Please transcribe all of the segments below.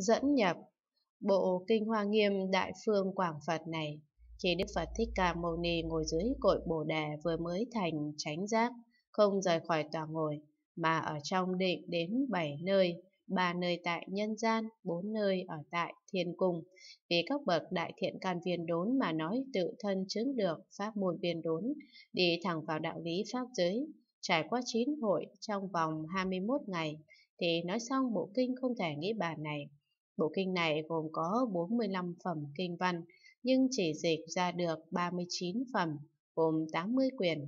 dẫn nhập bộ kinh hoa nghiêm đại phương quảng Phật này khi Đức Phật Thích Ca Mâu Ni ngồi dưới cội Bồ Đề vừa mới thành tránh giác, không rời khỏi tòa ngồi, mà ở trong định đến bảy nơi, ba nơi tại nhân gian, bốn nơi ở tại thiên cung. Vì các bậc đại thiện can viên đốn mà nói tự thân chứng được pháp môn viên đốn, đi thẳng vào đạo lý pháp giới, trải qua chín hội trong vòng 21 ngày, thì nói xong bộ kinh không thể nghĩ bà này Bộ kinh này gồm có 45 phẩm kinh văn, nhưng chỉ dịch ra được 39 phẩm, gồm 80 quyển.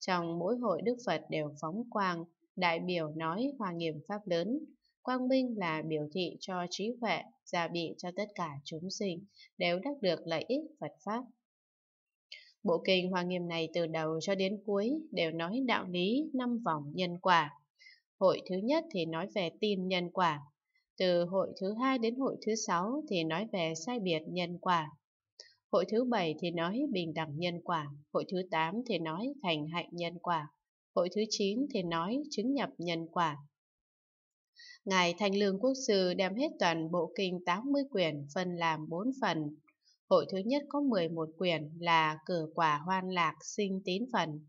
Trong mỗi hội Đức Phật đều phóng quang, đại biểu nói hòa nghiêm pháp lớn. Quang minh là biểu thị cho trí huệ, gia bị cho tất cả chúng sinh, đều đắc được lợi ích Phật Pháp. Bộ kinh hòa Nghiêm này từ đầu cho đến cuối đều nói đạo lý năm vòng nhân quả. Hội thứ nhất thì nói về tin nhân quả, từ hội thứ hai đến hội thứ sáu thì nói về sai biệt nhân quả. Hội thứ bảy thì nói bình đẳng nhân quả. Hội thứ tám thì nói thành hạnh nhân quả. Hội thứ chín thì nói chứng nhập nhân quả. Ngài Thanh Lương Quốc Sư đem hết toàn bộ kinh 80 quyển phân làm 4 phần. Hội thứ nhất có 11 quyển là cửa quả hoan lạc sinh tín phần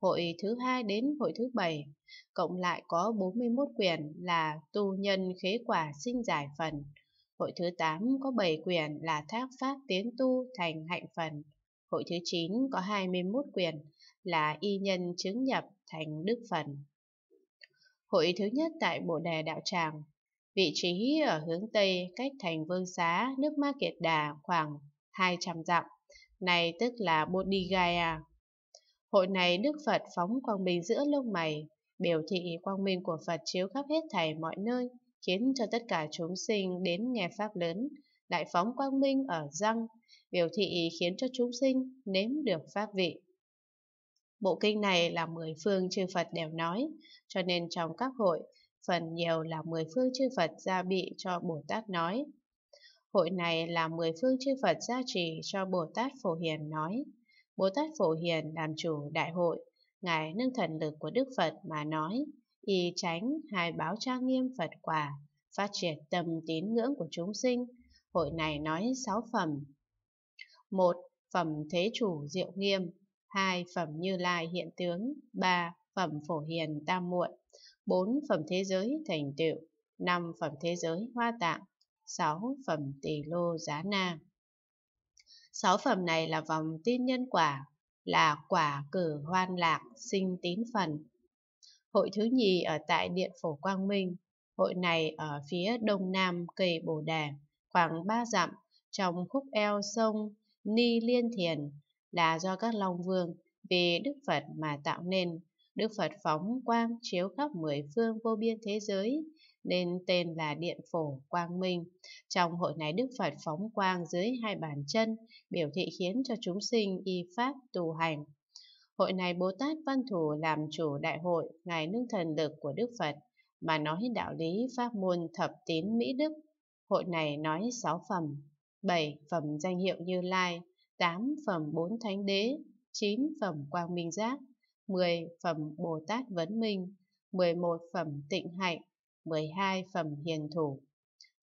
hội thứ hai đến hội thứ bảy, cộng lại có 41 quyển là tu nhân khế quả sinh giải phần. Hội thứ tám có 7 quyển là thác pháp tiến tu thành hạnh phần. Hội thứ chín có 21 quyển là y nhân chứng nhập thành đức phần. Hội thứ nhất tại bộ Đề Đạo Tràng, vị trí ở hướng Tây cách thành Vương Xá, nước Ma Kiệt Đà khoảng 200 dặm, này tức là Bodhigaya. Hội này Đức Phật phóng quang minh giữa lông mày, biểu thị quang minh của Phật chiếu khắp hết thảy mọi nơi, khiến cho tất cả chúng sinh đến nghe Pháp lớn, đại phóng quang minh ở răng, biểu thị khiến cho chúng sinh nếm được Pháp vị. Bộ kinh này là mười phương chư Phật đều nói, cho nên trong các hội, phần nhiều là mười phương chư Phật gia bị cho Bồ Tát nói. Hội này là mười phương chư Phật gia trì cho Bồ Tát Phổ Hiền nói. Bồ Tát Phổ Hiền làm chủ đại hội, Ngài nâng thần lực của Đức Phật mà nói, y tránh hai báo trang nghiêm Phật quả, phát triển tâm tín ngưỡng của chúng sinh. Hội này nói sáu phẩm. một Phẩm Thế Chủ Diệu Nghiêm hai Phẩm Như Lai Hiện Tướng ba Phẩm Phổ Hiền Tam Muội bốn Phẩm Thế Giới Thành Tựu năm Phẩm Thế Giới Hoa Tạng sáu Phẩm Tỷ Lô Giá Na Sáu phẩm này là vòng tin nhân quả, là quả cử hoan lạc sinh tín phần. Hội thứ nhì ở tại Điện Phổ Quang Minh, hội này ở phía đông nam cây Bồ Đà, khoảng ba dặm, trong khúc eo sông Ni Liên Thiền, là do các Long Vương vì Đức Phật mà tạo nên. Đức Phật phóng quang chiếu khắp mười phương vô biên thế giới, nên tên là Điện Phổ Quang Minh. Trong hội này Đức Phật phóng quang dưới hai bàn chân, biểu thị khiến cho chúng sinh y pháp tu hành. Hội này Bồ Tát Văn Thủ làm chủ đại hội, Ngài nâng thần lực của Đức Phật, mà nói đạo lý pháp môn thập tín Mỹ Đức. Hội này nói sáu phẩm, bảy phẩm danh hiệu Như Lai, tám phẩm bốn thánh đế, chín phẩm quang minh giác, mười phẩm Bồ Tát Vấn Minh, mười một phẩm tịnh hạnh, 12 phẩm hiền thủ.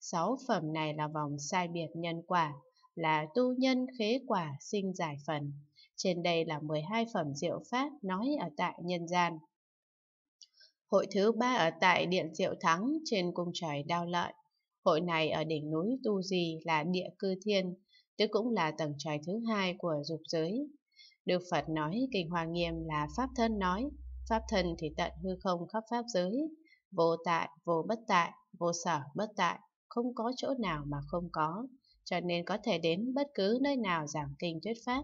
Sáu phẩm này là vòng sai biệt nhân quả, là tu nhân khế quả sinh giải phần. Trên đây là 12 phẩm diệu pháp nói ở tại nhân gian. Hội thứ ba ở tại Điện Diệu Thắng trên cung trời Đao Lợi. Hội này ở đỉnh núi Tu Di là địa cư thiên, tức cũng là tầng trời thứ hai của dục giới. Được Phật nói Kinh Hoa Nghiêm là Pháp Thân nói, Pháp Thân thì tận hư không khắp Pháp giới, Vô tại, vô bất tại, vô sở bất tại, không có chỗ nào mà không có, cho nên có thể đến bất cứ nơi nào giảng kinh thuyết pháp.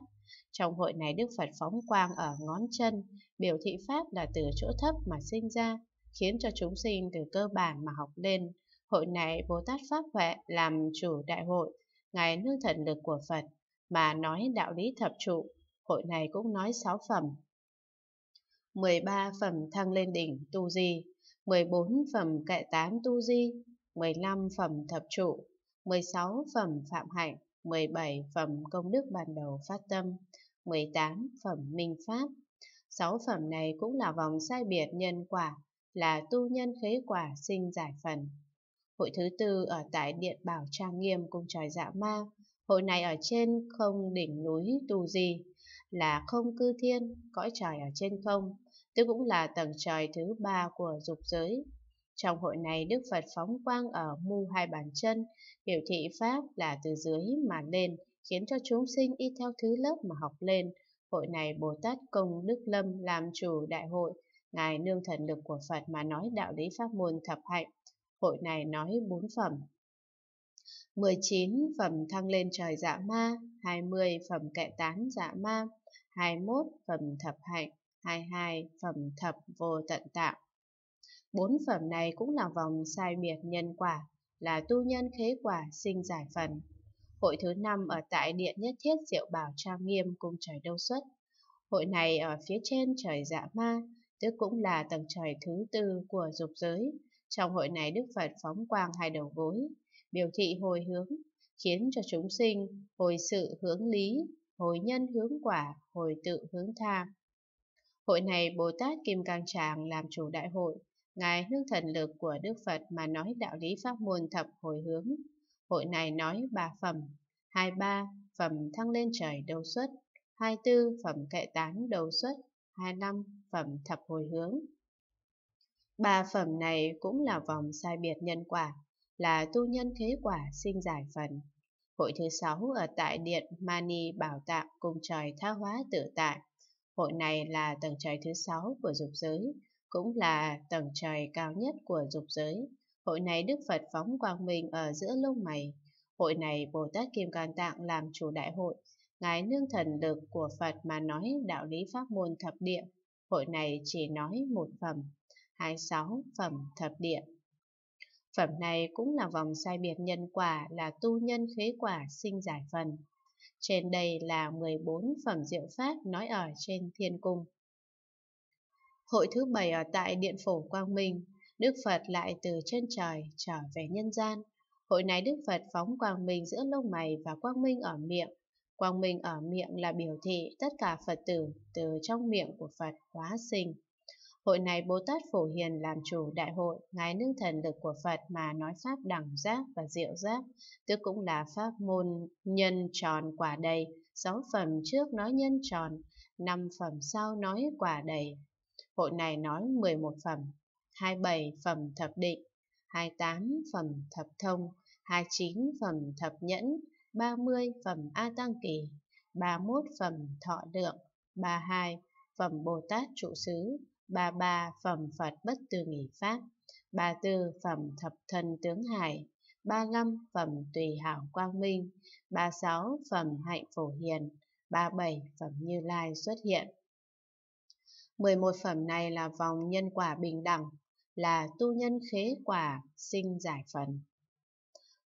Trong hội này Đức Phật phóng quang ở ngón chân, biểu thị pháp là từ chỗ thấp mà sinh ra, khiến cho chúng sinh từ cơ bản mà học lên. Hội này Bồ Tát Pháp Huệ làm chủ đại hội, Ngài nương thần lực của Phật, mà nói đạo lý thập trụ, hội này cũng nói sáu phẩm. 13 phẩm thăng lên đỉnh tu di, 14 phẩm kệ tám tu di, 15 phẩm thập trụ, 16 phẩm phạm hạnh, 17 phẩm công đức ban đầu phát tâm, 18 phẩm minh pháp. Sáu phẩm này cũng là vòng sai biệt nhân quả, là tu nhân khế quả sinh giải phần. Hội thứ tư ở tại Điện Bảo Trang Nghiêm cung trời dạ ma, hội này ở trên không đỉnh núi tu gì, là không cư thiên, cõi trời ở trên không, tức cũng là tầng trời thứ ba của dục giới. Trong hội này, Đức Phật phóng quang ở mu hai bàn chân, biểu thị Pháp là từ dưới mà lên, khiến cho chúng sinh y theo thứ lớp mà học lên. Hội này Bồ Tát Công Đức Lâm làm chủ đại hội, Ngài nương thần lực của Phật mà nói đạo lý pháp môn thập hạnh. Hội này nói bốn phẩm. 19. Phẩm thăng lên trời dạ ma 20. Phẩm kệ tán dạ ma 21. Phẩm thập hạnh 22 phẩm thập vô tận tạng. Bốn phẩm này cũng là vòng sai biệt nhân quả, là tu nhân khế quả sinh giải phần. Hội thứ năm ở tại Điện Nhất Thiết Diệu Bảo Trang Nghiêm cung trời Đâu Xuất. Hội này ở phía trên trời Dạ Ma, tức cũng là tầng trời thứ tư của dục giới. Trong hội này Đức Phật phóng quang hai đầu gối, biểu thị hồi hướng, khiến cho chúng sinh hồi sự hướng lý, hồi nhân hướng quả, hồi tự hướng tha. Hội này Bồ Tát Kim Cang Tràng làm chủ đại hội, Ngài nương thần lực của Đức Phật mà nói đạo lý pháp môn thập hồi hướng. Hội này nói ba phẩm, hai ba phẩm thăng lên trời đầu xuất, hai tư phẩm kệ tán đầu xuất, hai năm phẩm thập hồi hướng. Ba phẩm này cũng là vòng sai biệt nhân quả, là tu nhân thế quả sinh giải phần. Hội thứ sáu ở tại điện Mani Bảo Tạng cùng trời tha hóa tự tại Hội này là tầng trời thứ sáu của dục giới, cũng là tầng trời cao nhất của dục giới. Hội này Đức Phật phóng quang minh ở giữa lông mày. Hội này Bồ Tát Kim Cang Tạng làm chủ đại hội. Ngài nương thần lực của Phật mà nói đạo lý pháp môn thập địa. Hội này chỉ nói một phẩm, hai sáu phẩm thập địa. Phẩm này cũng là vòng sai biệt nhân quả là tu nhân khế quả sinh giải phần. Trên đây là 14 phẩm diệu pháp nói ở trên thiên cung. Hội thứ bảy ở tại Điện Phổ Quang Minh, Đức Phật lại từ trên trời trở về nhân gian. Hội này Đức Phật phóng quang minh giữa lông mày và quang minh ở miệng. Quang minh ở miệng là biểu thị tất cả Phật tử từ trong miệng của Phật hóa sinh. Hội này Bồ Tát Phổ Hiền làm chủ đại hội, Ngài nương thần lực của Phật mà nói Pháp đẳng giác và diệu giác, tức cũng là Pháp môn nhân tròn quả đầy, sáu phẩm trước nói nhân tròn, năm phẩm sau nói quả đầy. Hội này nói 11 phẩm, 27 phẩm thập định, 28 phẩm thập thông, 29 phẩm thập nhẫn, 30 phẩm A Tăng Kỳ, 31 phẩm thọ lượng, 32 phẩm Bồ Tát trụ xứ, ba ba phẩm Phật bất tư nghỉ Pháp, ba tư phẩm thập thân tướng hải, ba năm phẩm tùy hảo quang minh, ba sáu phẩm hạnh phổ hiền, ba bảy phẩm như lai xuất hiện. 11 phẩm này là vòng nhân quả bình đẳng, là tu nhân khế quả sinh giải phần.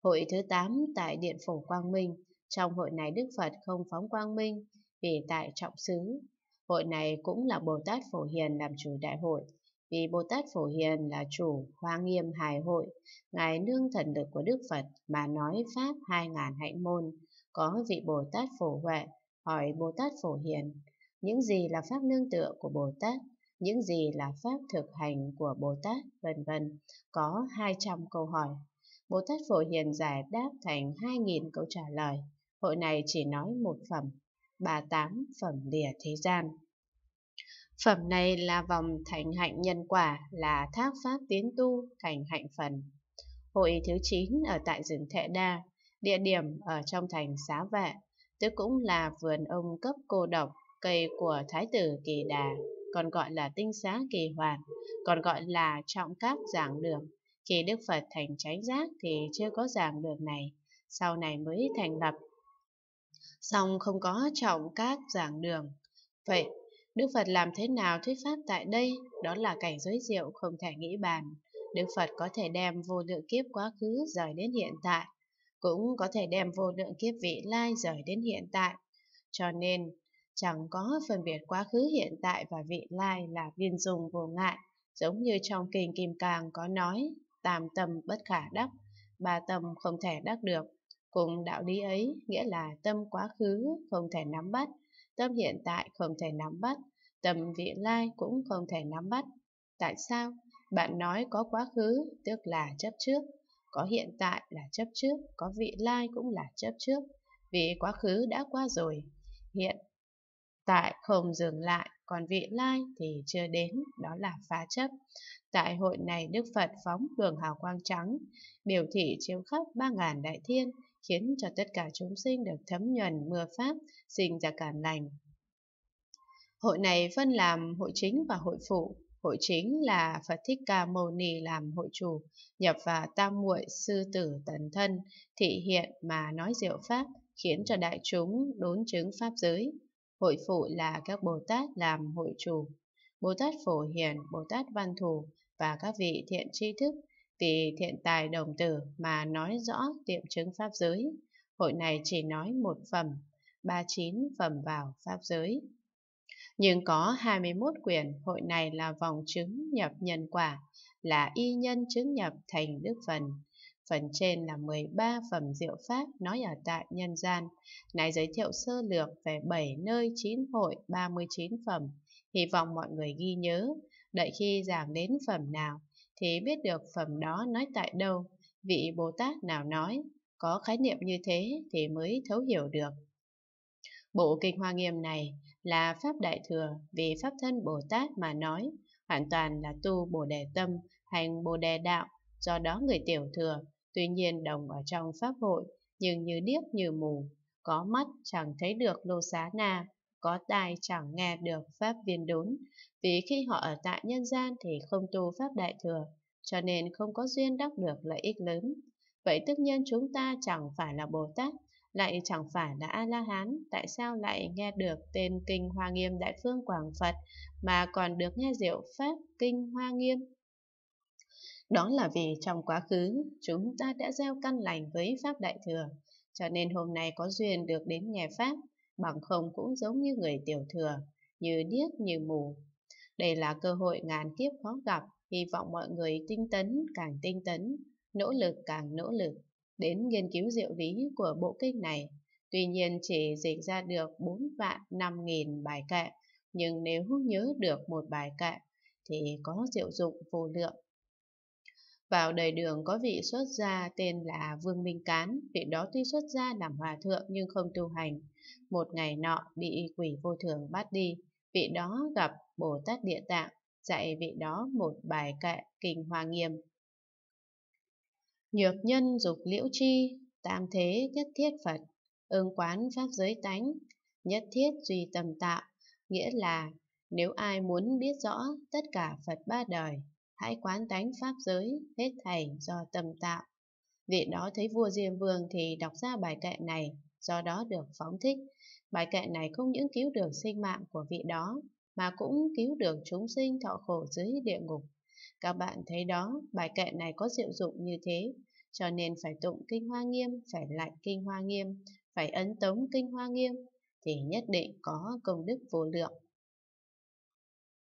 Hội thứ 8 tại Điện Phổ Quang Minh, trong hội này Đức Phật không phóng Quang Minh, vì tại trọng xứ Hội này cũng là Bồ Tát Phổ Hiền làm chủ đại hội, vì Bồ Tát Phổ Hiền là chủ hoa nghiêm hài hội, Ngài nương thần lực của Đức Phật mà nói Pháp hai ngàn hạnh môn, có vị Bồ Tát Phổ Huệ, hỏi Bồ Tát Phổ Hiền, những gì là Pháp nương tựa của Bồ Tát, những gì là Pháp thực hành của Bồ Tát, vân vân, có 200 câu hỏi. Bồ Tát Phổ Hiền giải đáp thành 2.000 câu trả lời, hội này chỉ nói một phẩm, bà tám phẩm lìa thế gian. Phẩm này là vòng thành hạnh nhân quả, là thác pháp tiến tu, thành hạnh phần. Hội thứ 9 ở tại rừng Thệ Đa, địa điểm ở trong thành Xá Vệ, tức cũng là vườn ông cấp cô độc, cây của Thái tử Kỳ Đà, còn gọi là tinh xá Kỳ Hoàn, còn gọi là trọng cát giảng đường. Khi Đức Phật thành tránh giác thì chưa có giảng đường này, sau này mới thành lập. Song không có trọng cát giảng đường. Vậy Đức Phật làm thế nào thuyết pháp tại đây, đó là cảnh giới diệu không thể nghĩ bàn. Đức Phật có thể đem vô lượng kiếp quá khứ rời đến hiện tại, cũng có thể đem vô lượng kiếp vị lai rời đến hiện tại. Cho nên, chẳng có phân biệt quá khứ hiện tại và vị lai là viên dùng vô ngại, giống như trong Kinh Kim Cang có nói, tam tâm bất khả đắc, ba tâm không thể đắc được. Cùng đạo lý ấy nghĩa là tâm quá khứ không thể nắm bắt, Tâm hiện tại không thể nắm bắt, tâm vị lai cũng không thể nắm bắt. Tại sao? Bạn nói có quá khứ, tức là chấp trước. Có hiện tại là chấp trước, có vị lai cũng là chấp trước. Vì quá khứ đã qua rồi, hiện tại không dừng lại, còn vị lai thì chưa đến, đó là phá chấp. Tại hội này Đức Phật phóng luồng hào quang trắng, biểu thị chiếu khắp ba ngàn đại thiên, khiến cho tất cả chúng sinh được thấm nhuần mưa pháp, sinh ra cảm lành. Hội này phân làm hội chính và hội phụ. Hội chính là Phật Thích Ca Mâu Ni làm hội chủ, nhập vào tam muội sư tử tần thân, thị hiện mà nói diệu pháp, khiến cho đại chúng đốn chứng pháp giới. Hội phụ là các Bồ Tát làm hội chủ. Bồ Tát Phổ Hiền, Bồ Tát Văn Thù và các vị thiện tri thức tỳ thiện tài đồng tử mà nói rõ tiệm chứng pháp giới, hội này chỉ nói một phẩm, 39 phẩm vào pháp giới. Nhưng có 21 quyển, hội này là vòng chứng nhập nhân quả, là y nhân chứng nhập thành đức phần. Phần trên là 13 phẩm diệu pháp nói ở tại nhân gian, này giới thiệu sơ lược về 7 nơi 9 hội 39 phẩm, hy vọng mọi người ghi nhớ, đợi khi giảng đến phẩm nào thì biết được phẩm đó nói tại đâu, vị Bồ Tát nào nói, có khái niệm như thế thì mới thấu hiểu được. Bộ Kinh Hoa Nghiêm này là Pháp Đại Thừa vì Pháp Thân Bồ Tát mà nói, hoàn toàn là tu Bồ Đề Tâm, hành Bồ Đề Đạo, do đó người tiểu thừa, tuy nhiên đồng ở trong Pháp hội, nhưng như điếc như mù, có mắt chẳng thấy được lô xá na, có tài chẳng nghe được Pháp viên đốn, vì khi họ ở tại nhân gian thì không tu Pháp Đại Thừa, cho nên không có duyên đắc được lợi ích lớn. Vậy tất nhiên chúng ta chẳng phải là Bồ Tát, lại chẳng phải là A-la-hán, tại sao lại nghe được tên Kinh Hoa Nghiêm Đại Phương Quảng Phật mà còn được nghe diệu Pháp Kinh Hoa Nghiêm? Đó là vì trong quá khứ, chúng ta đã gieo căn lành với Pháp Đại Thừa, cho nên hôm nay có duyên được đến nghe Pháp, bằng không cũng giống như người tiểu thừa, như điếc như mù. Đây là cơ hội ngàn kiếp khó gặp, hy vọng mọi người tinh tấn càng tinh tấn, nỗ lực càng nỗ lực, đến nghiên cứu diệu lý của bộ kinh này. Tuy nhiên chỉ dịch ra được 4 vạn 5 nghìn bài kệ, nhưng nếu nhớ được một bài kệ thì có diệu dụng vô lượng. Vào đời đường có vị xuất gia tên là Vương Minh Cán, vị đó tuy xuất gia làm hòa thượng nhưng không tu hành. Một ngày nọ bị quỷ vô thường bắt đi, vị đó gặp Bồ Tát Địa Tạng, dạy vị đó một bài kệ kinh hoa nghiêm. Nhược nhân dục liễu chi, tam thế nhất thiết Phật, ưng quán pháp giới tánh, nhất thiết duy tầm tạo, nghĩa là nếu ai muốn biết rõ tất cả Phật ba đời hãy quán tánh pháp giới, hết thảy do tâm tạo. Vị đó thấy vua Diêm Vương thì đọc ra bài kệ này, do đó được phóng thích. Bài kệ này không những cứu được sinh mạng của vị đó, mà cũng cứu được chúng sinh thọ khổ dưới địa ngục. Các bạn thấy đó, bài kệ này có diệu dụng như thế, cho nên phải tụng kinh hoa nghiêm, phải lại kinh hoa nghiêm, phải ấn tống kinh hoa nghiêm, thì nhất định có công đức vô lượng.